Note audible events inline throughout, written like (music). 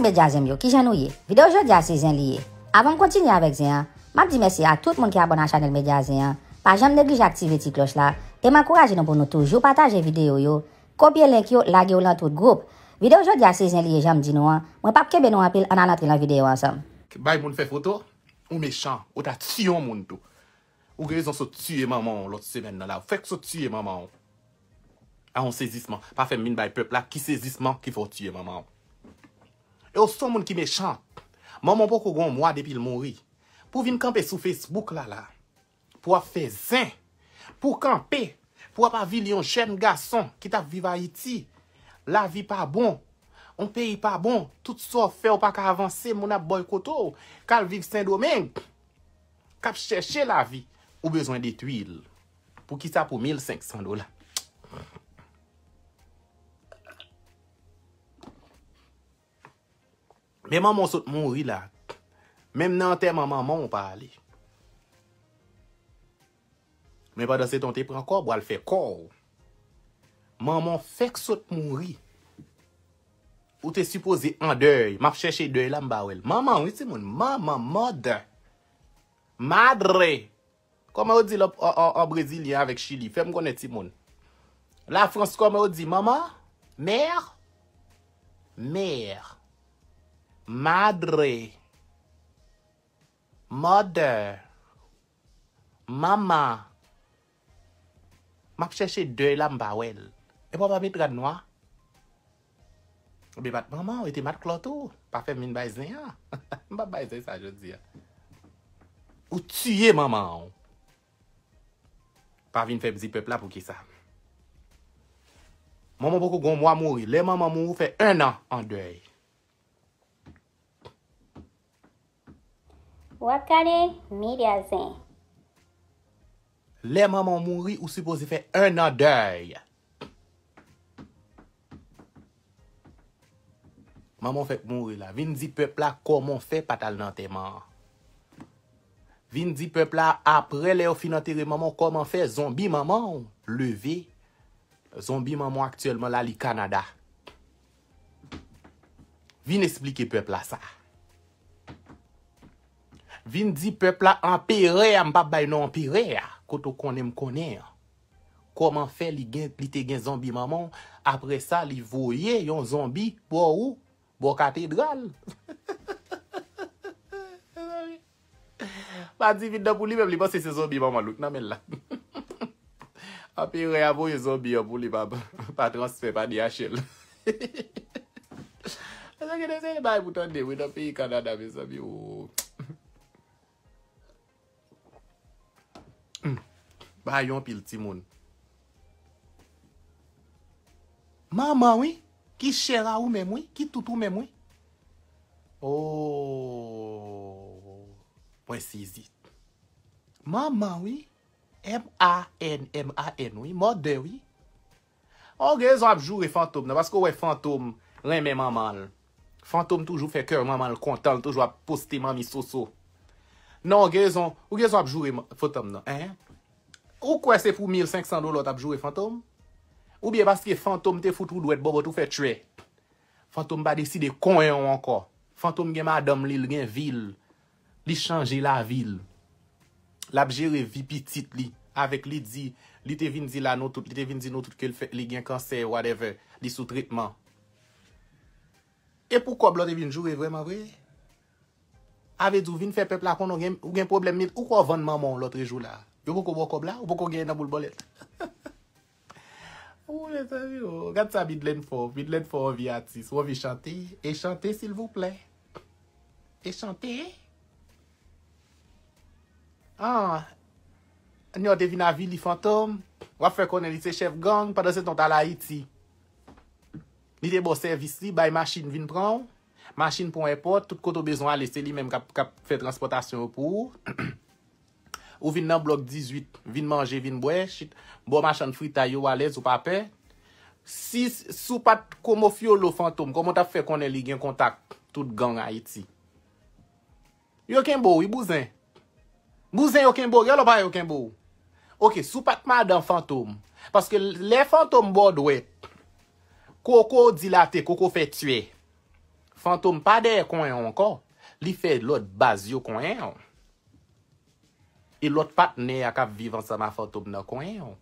Medyazem yo ki jen nou ye Videyo jodi a sezen liye Avon kontinye avek zyen Ma di mese a tout moun ki abon an chanel medyazen Pa jen m neglije aktive ti kloch la Eman kouraje nou pou nou toujou Pataje videyo yo Kopye link yo, lage ou lantout group Videyo jodi a sezen liye jen m di nou an Mwen pa pkebe nou anpil ananatri lant videyo ansam Bay moun fe foto Ou mechant, ou ta tiyon moun tou Ou gey zon so tiyen maman ou lot seven nan la Fek so tiyen maman ou A yon sezisman Pa fe min bay pep la ki sezisman ki fo tiyen maman E ou son moun ki mechante, moun moun pou kougon mwa depil moun ri. Pou vin kampe sou Facebook la la, pou ap fe zin, pou kampe, pou ap avil yon chen gason ki tap viva iti. La vi pa bon, on peyi pa bon, tout so fe ou pa ka avanse moun ap boykoto, kal viv Saint-Domingue. Kap cheche la vi ou bezwen de tuil pou ki sa pou 1500 dola. Me maman sot mounri la. Mem nan te maman moun pa ale. Men pa dan se ton te pren kor, bo al fe kor. Maman fek sot mounri. Ou te suppose en dey. Map cheshe dey la mba wel. Maman ou ti moun? Maman mode. Madre. Koman ou di lop an brezilian avek chili. Fem konen ti moun. La franse koman ou di. Maman. Mère. Mère. Madre, Madre, Mama, Mama, Map chèche dèy la mba wel, E mwa mba mit gade nou a? Ou bi bat, Mama, ou iti mat klotou, Pa fèm min bay zè ya? Ah. (laughs) Mba bay zè sa jò zè ya. Ou tsyè mama ou? Pa vin fèm zi pèp la pou ki sa. Mama pou kou goun mwa mwou, Le mama mwou fè un an an dèy. Wakade, Milyazen. Le maman mouri ou supose fe un aday. Maman fek mouri la. Vin di pepla koman fe patal nan teman. Vin di pepla apre le ou fin anteri maman koman fe zombi maman leve. Zombi maman aktuelman la li Kanada. Vin esplike pepla sa. Vin di pepla empere, mpa bay nou empere, koto konen mkonen. Koman fe li gen plite gen zombi maman, apre sa li voye yon zombi, bo ou, bo katedral. Pa (laughs) di vid do pou li, mwen li mwen se se zombi maman lout, nan men la. Ape (laughs) re avou yon zombi yon pou li mwen, (laughs) pa transfer pa di a chel. Ase gen de se, bay bouton e de, mwen api yon kanada me zombi yon. Bayon pil timoun. Maman oui, ki chera ou mem oui, ki tout ou mem oui? Ooooo, wè si zit. Maman oui, M-A-N-M-A-N oui, mode oui? Non, ou gezon apjouwe fantoum nou, basko wè fantoum lèmè mamal. Fantoum toujou fè kèr mamal kontal, toujou ap postè mamisoso. Nou ou gezon, ou gezon apjouwe fotoum nou, eh? Ou kwa se pou 1,500 do lot ap jowe fantom? Ou biye baske fantom te foutou dwet bobot ou fe tchwe? Fantom ba desi de konyon anko. Fantom gen ma adom li l gen vil. Li chanje la vil. Lap jere vi pitit li. Avek li di, li te vin di la notout, li te vin di notout ke li gen kanser, whatever, li sou tritman. E pou kwa blote vin jowe vreman vwe? Ave djou vin fe pepla konon gen problem mit, ou kwa van mamon lotre jow la? Yo pou kon bò kob la ou pou kon gen nan boulbolet? Gat (laughs) sa bidlen fò. Bidlen fò ou vi atis. Ou vi chante. E chante, sil vò ple. E chante. Ah! Ni yon devina vi li fantom. Wafè konen li se chef gang. Padase ton tala iti. Li de bo servis li. Bay maschine vin pran. Maschine pou en pot. Tout koto bezon a lesse li. Mem kap fe transportasyon pou. E (clears throat) kou. Ou vin nan blok 18, vin manje, vin bwe, shit. Bo machan frita yo wale, sou pape. Si sou pat komofyo lo fantom, komon ta fe konen li gen kontak tout gang Haiti. Yo ken bou, i bouzen. Bouzen yo ken bou, yo lopan yo ken bou. Ok, sou pat ma dan fantom. Paske le fantom bo dwe, koko dilate, koko fe tue. Fantom pa de konye an kon, li fe lot baz yo konye an kon. E lot pat ne a kap vivan sa ma fantoum nan kwenyon.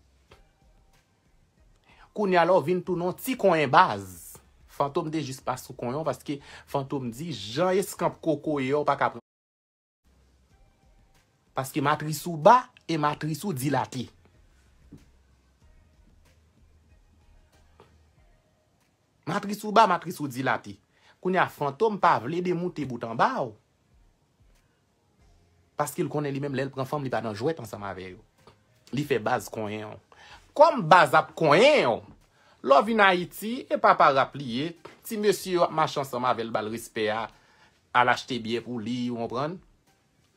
Koun ya lo vin tou non ti kweny baz. Fantoum de jis pas sou kwenyon. Paske fantoum di jan eskamp koko yo pa kap. Paske matrisou ba e matrisou dilati. Matrisou ba matrisou dilati. Koun ya fantoum pa vle de mouti boutan ba ou. Paske li konen li menm lè, li pren fòm li pa dan jwè tan sa ma vè yo. Li fè baz konen yo. Kom baz ap konen yo, lo vin a iti, e pa pa rap liye, ti mèsyo, ma chan sa ma vè, li bal rispe a lachte bie pou li, ou moun pren.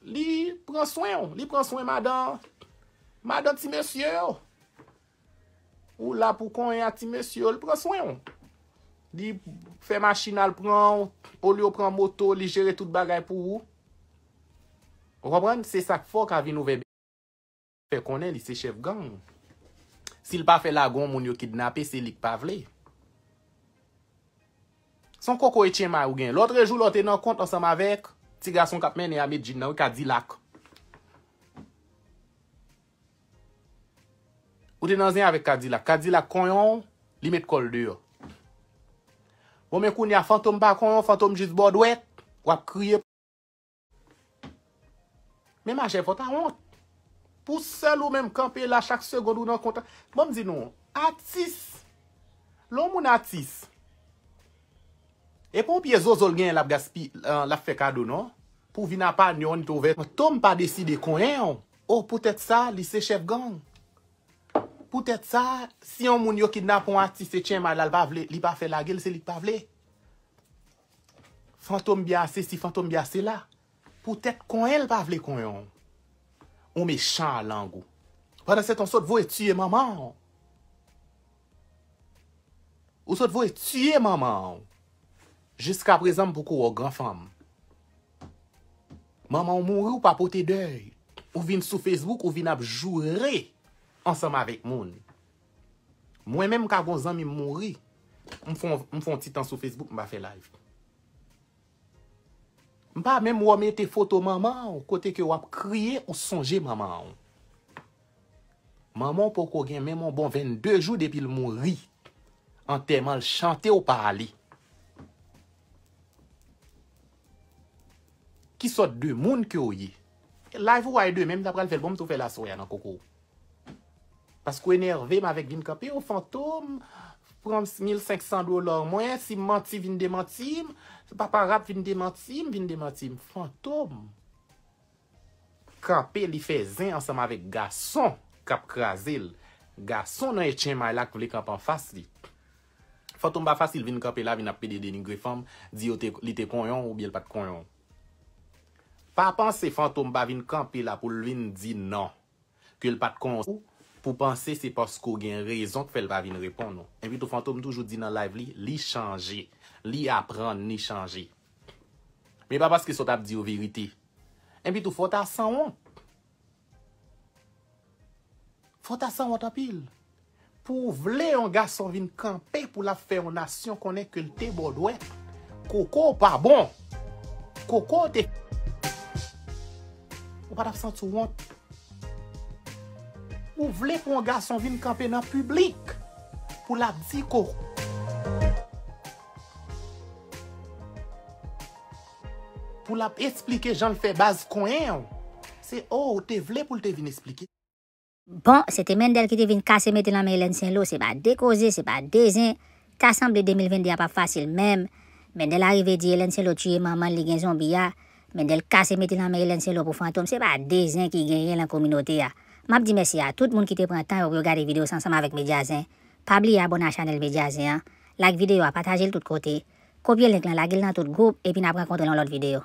Li pren soen yo, li pren soen ma dan, ma dan ti mèsyo. Ou la pou konen a ti mèsyo, li pren soen yo. Li fè machina, li pren, ou li yo pren moto, li jere tout bagay pou ou. Rwabran, se sak fok avi nou vebe, fe konen li se chef gang. Si l pa fe lagon moun yo kidnap e, se lik pa vle. Son koko e tjen ma ou gen, lotre jou lote nan kont ansam avek, tiga son kapmen e amed jina ou kadilak. Ote nan zyen avek kadilak, kadilak konyon, li met kol deyo. Women koun ya fantom bakon, fantom jisbord wet, wap kriye. Mè mwa chev pota, pou sel ou mèm kampe la, chak segon ou nan konta. Mwen mzi nou, atis. Loun moun atis. E pou mwen pie zozol gen la fekado nou, pou vinapad nou an ito vet, mwen tom pa deside konyen. Ou pou tèt sa, li se chef gang. Pou tèt sa, si yon moun yo kidnap mwen atis, se tjen mwen lal pa vle, li pa fe la gel se li pa vle. Fantom biase si fantom biase la. pou tèt kon el pa vle kon yon. O me chan langou. Padansè ton sot vou e tiyè maman. O sot vou e tiyè maman. Jiska prezèm pou kou o gran fam. Maman ou moun rou pa pote dèy. Ou vin sou Facebook, ou vin apjou re ansam avèk moun. Mwen mèm kwa gon zan mi moun ri, mfon titan sou Facebook, mba fè live. Mpa, menm wame te foto maman ou kote ke wap kriye ou sonje maman an. Maman pou kou gen menm an bon 22 jou depil moun ri. An teman chante ou parali. Ki sot de moun ke ou ye. Laif ou ay e de, menm dapre al felbom tou fel asoy an an koko. Pas kou enervem avek vin kapi ou fantoum. Prom 1,500 dolar mwen, si manti vin de manti im, se papa rap vin de manti im, vin non. de manti im. Fantoum! Kampè li fè zin ansam avèk gason kap krasil. Gason nan e chen may lak pou li kampan fas li. Fantoum ba fasil vin kampè la vin ap pede deni gri fam, di yo li te konyon ou bi el pat konyon. Pa panse fantoum ba vin kampè la pou li vin di nan, ki el pat konyon. Fou panse se pasko gen rezon ke fel va vin repon nou. En vitou fantoum toujou di nan live li, li chanje. Li apren ni chanje. Me pa paske sot ap diyo verite. En vitou fota san wot. Fota san wot apil. Pou vle yon gaso vin kampe pou la fè yon asyon konen ke lte bodwe. Koko pa bon. Koko bon. te. Ou pat ap san tou wot. Ou vle pou an gason vin kampenan publik pou lap ziko. Pou lap esplike jan fè baz konyen, se oh, ou te vle pou te vin esplike. Bon, se te Mendel ki te vin kase ah. mette nan me Elen Senlo, se ba dekoze, se ba dezen. T'a sanbe 2020 a pa fasil mem. Mendel arive di Elen Senlo tiyè maman li gen zonbi ya. Mendel kase mette nan me Elen Senlo pou fantom, se ba dezen ki gen gen la kominote ya. Ah. Je vous remercie à tout le monde qui t'a pris le temps de regarder vidéo ensemble avec Mediazin. Pas oublier abonner à la chaîne Mediazin, Likez like vidéo, partager de tous côtés, copier le vidéo dans tout groupe et puis n'a pas rencontrer dans l'autre vidéo.